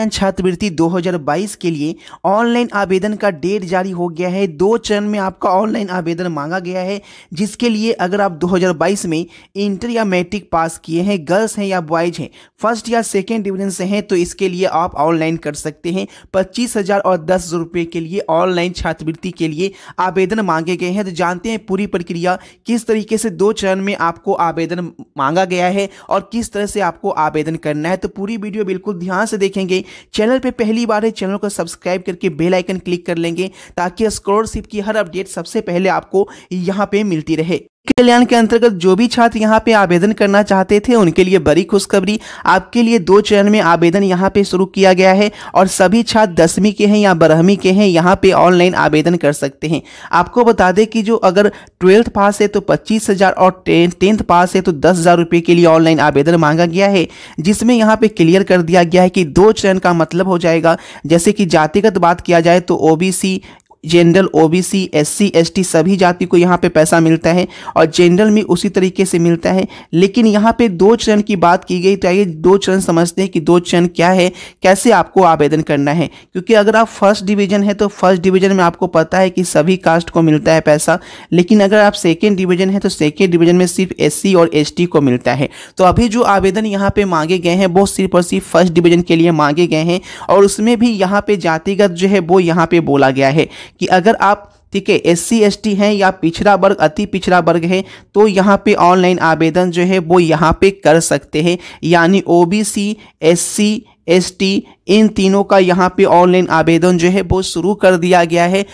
online छात्रवृत्ति 2022 के लिए ऑनलाइन आवेदन का डेट जारी हो गया है दो चरण में आपका ऑनलाइन आवेदन मांगा गया है जिसके लिए अगर आप 2022 में इंटर या मैट्रिक पास किए हैं गर्ल्स हैं या बॉयज हैं फर्स्ट या सेकेंड डिवीजन से हैं तो इसके लिए आप ऑनलाइन कर सकते हैं पच्चीस हज़ार और दस रुपये के लिए ऑनलाइन छात्रवृत्ति के लिए आवेदन मांगे गए हैं तो जानते हैं पूरी प्रक्रिया किस तरीके से दो चरण में आपको आवेदन मांगा गया है और किस तरह से आपको आवेदन करना है तो पूरी वीडियो बिल्कुल ध्यान से देखेंगे चैनल पे पहली बार है चैनल को सब्सक्राइब करके बेल आइकन क्लिक कर लेंगे ताकि स्कॉलरशिप की हर अपडेट सबसे पहले आपको यहाँ पे मिलती रहे कल्याण के अंतर्गत जो भी छात्र यहाँ पे आवेदन करना चाहते थे उनके लिए बड़ी खुशखबरी आपके लिए दो चरण में आवेदन यहाँ पे शुरू किया गया है और सभी छात्र दसवीं के हैं या बारहवीं के हैं यहाँ पे ऑनलाइन आवेदन कर सकते हैं आपको बता दें कि जो अगर ट्वेल्थ पास है तो पच्चीस हज़ार और टेंथ पास है तो दस हज़ार रुपये के लिए ऑनलाइन आवेदन मांगा गया है जिसमें यहाँ पर क्लियर कर दिया गया है कि दो चरण का मतलब हो जाएगा जैसे कि जातिगत बात किया जाए तो ओ जनरल ओबीसी एससी एसटी सभी जाति को यहाँ पे पैसा मिलता है और जनरल में उसी तरीके से मिलता है लेकिन यहाँ पे दो चरण की बात की गई तो आइए दो चरण समझते हैं कि दो चरण क्या है कैसे आपको आवेदन करना है क्योंकि अगर आप फर्स्ट डिवीजन है तो फर्स्ट डिवीजन में आपको पता है कि सभी कास्ट को मिलता है पैसा लेकिन अगर आप सेकेंड डिवीजन है तो सेकेंड डिवीजन में सिर्फ एस और एस को मिलता है तो अभी जो आवेदन यहाँ पर मांगे गए हैं वो सिर्फ और सिर्फ फर्स्ट डिवीजन के लिए मांगे गए हैं और उसमें भी यहाँ पर जातिगत जो है वो यहाँ पर बोला गया है कि अगर आप ठीक है एस सी एस टी हैं या पिछड़ा वर्ग अति पिछड़ा वर्ग है तो यहाँ पे ऑनलाइन आवेदन जो है वो यहाँ पे कर सकते हैं यानी O B C S C ST इन तीनों का यहाँ पे ऑनलाइन आवेदन जो है वो शुरू कर दिया गया है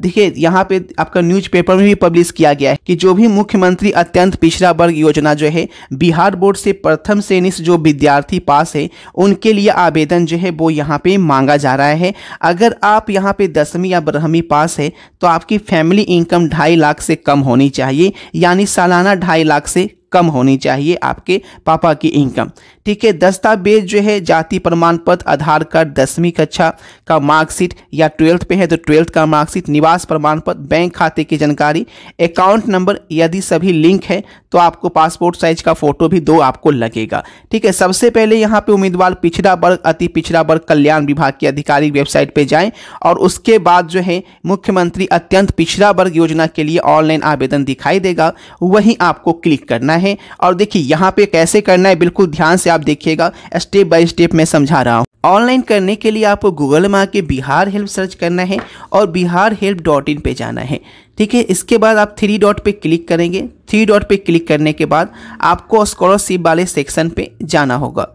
देखिए यहाँ पे आपका न्यूज़पेपर में भी पब्लिश किया गया है कि जो भी मुख्यमंत्री अत्यंत पिछड़ा वर्ग योजना जो है बिहार बोर्ड से प्रथम श्रेणी से जो विद्यार्थी पास है उनके लिए आवेदन जो है वो यहाँ पे मांगा जा रहा है अगर आप यहाँ पे दसवीं या बारहवीं पास है तो आपकी फैमिली इनकम ढाई लाख से कम होनी चाहिए यानी सालाना ढाई लाख से कम होनी चाहिए आपके पापा की इनकम ठीक है दस्तावेज जो है जाति प्रमाण पत्र आधार कार्ड दसवीं कक्षा का मार्कशीट या ट्वेल्थ पे है तो ट्वेल्थ का मार्कशीट निवास प्रमाण पत्र बैंक खाते की जानकारी अकाउंट नंबर यदि सभी लिंक है तो आपको पासपोर्ट साइज का फोटो भी दो आपको लगेगा ठीक है सबसे पहले यहाँ पे उम्मीदवार पिछड़ा वर्ग अति पिछड़ा वर्ग कल्याण विभाग की आधिकारिक वेबसाइट पे जाएं और उसके बाद जो है मुख्यमंत्री अत्यंत पिछड़ा वर्ग योजना के लिए ऑनलाइन आवेदन दिखाई देगा वहीं आपको क्लिक करना है है और देखिए यहाँ पे कैसे करना है बिल्कुल ध्यान से आप देखिएगा स्टेप बाय स्टेप मैं समझा रहा हूँ ऑनलाइन करने के लिए आपको गूगल में आके बिहार हेल्प सर्च करना है और बिहार हेल्प डॉट इन पर जाना है ठीक है इसके बाद आप थ्री डॉट पे क्लिक करेंगे थ्री डॉट पे क्लिक करने के बाद आपको स्कॉलरशिप वाले सेक्शन पे जाना होगा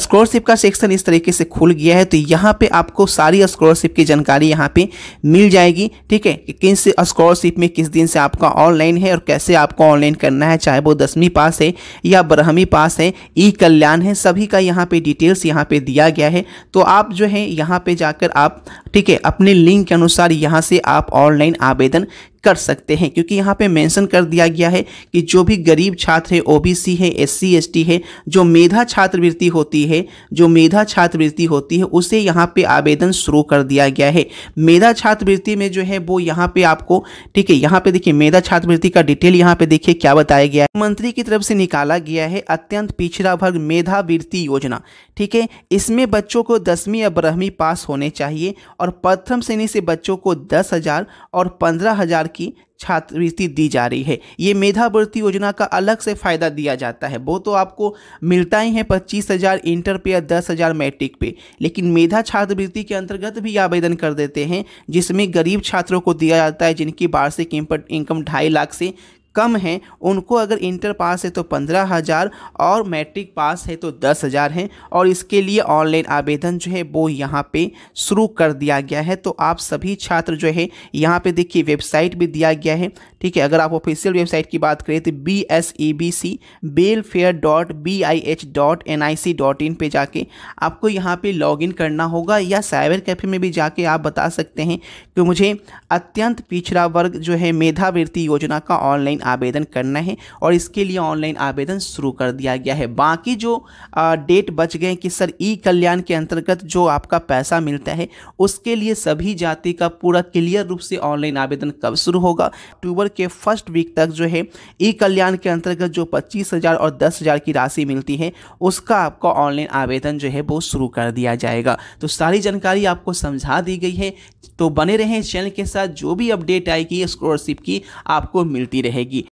स्कॉलरशिप का सेक्शन इस तरीके से खुल गया है तो यहाँ पे आपको सारी स्कॉलरशिप की जानकारी यहाँ पे मिल जाएगी ठीक है कि किस स्कॉलरशिप में किस दिन से आपका ऑनलाइन है और कैसे आपको ऑनलाइन करना है चाहे वो दसवीं पास है या बारहवीं पास है ई कल्याण है सभी का यहाँ पे डिटेल्स यहाँ पे दिया गया है तो आप जो है यहाँ पर जाकर आप ठीक है अपने लिंक के अनुसार यहाँ से आप ऑनलाइन आवेदन कर सकते हैं क्योंकि यहाँ पे मेंशन कर दिया गया है कि जो भी गरीब छात्र है ओबीसी है एससी एसटी है जो मेधा छात्रवृत्ति होती है जो मेधा छात्रवृत्ति होती है उसे यहाँ पे आवेदन शुरू कर दिया गया है मेधा छात्रवृत्ति में जो है वो यहाँ पे आपको ठीक है यहाँ पे देखिए मेधा छात्रवृत्ति का डिटेल यहाँ पे देखिए क्या बताया गया है मंत्री की तरफ से निकाला गया है अत्यंत पिछड़ा वर्ग मेधावृत्ति योजना ठीक है इसमें बच्चों को दसवीं या बारहवीं पास होने चाहिए और प्रथम श्रेणी से बच्चों को दस हजार और पंद्रह हजार की छात्रवृत्ति दी जा रही है ये मेधावृत्ति योजना का अलग से फ़ायदा दिया जाता है वो तो आपको मिलता ही है पच्चीस हज़ार इंटर पे या दस हज़ार मैट्रिक पे लेकिन मेधा छात्रवृत्ति के अंतर्गत भी आवेदन कर देते हैं जिसमें गरीब छात्रों को दिया जाता है जिनकी वार्षिक इनकम ढाई लाख से कम हैं उनको अगर इंटर पास है तो पंद्रह हज़ार और मैट्रिक पास है तो दस हज़ार है और इसके लिए ऑनलाइन आवेदन जो है वो यहाँ पे शुरू कर दिया गया है तो आप सभी छात्र जो है यहाँ पे देखिए वेबसाइट भी दिया गया है ठीक है अगर आप ऑफिशियल वेबसाइट की बात करें तो B S E B C fair dot B I H dot N I C dot in पर जाके आपको यहाँ लॉग लॉगिन करना होगा या साइबर कैफ़े में भी जाके आप बता सकते हैं कि मुझे अत्यंत पिछड़ा वर्ग जो है मेधावृत्ति योजना का ऑनलाइन आवेदन करना है और इसके लिए ऑनलाइन आवेदन शुरू कर दिया गया है बाकी जो डेट बच गए कि सर ई कल्याण के अंतर्गत जो आपका पैसा मिलता है उसके लिए सभी जाति का पूरा क्लियर रूप से ऑनलाइन आवेदन कब शुरू होगा अक्टूबर के फर्स्ट वीक तक जो है ई कल्याण के अंतर्गत जो पच्चीस हज़ार और दस हज़ार की राशि मिलती है उसका आपका ऑनलाइन आवेदन जो है वो शुरू कर दिया जाएगा तो सारी जानकारी आपको समझा दी गई है तो बने रहें चैनल के साथ जो भी अपडेट आएगी स्कॉलरशिप की आपको मिलती रहेगी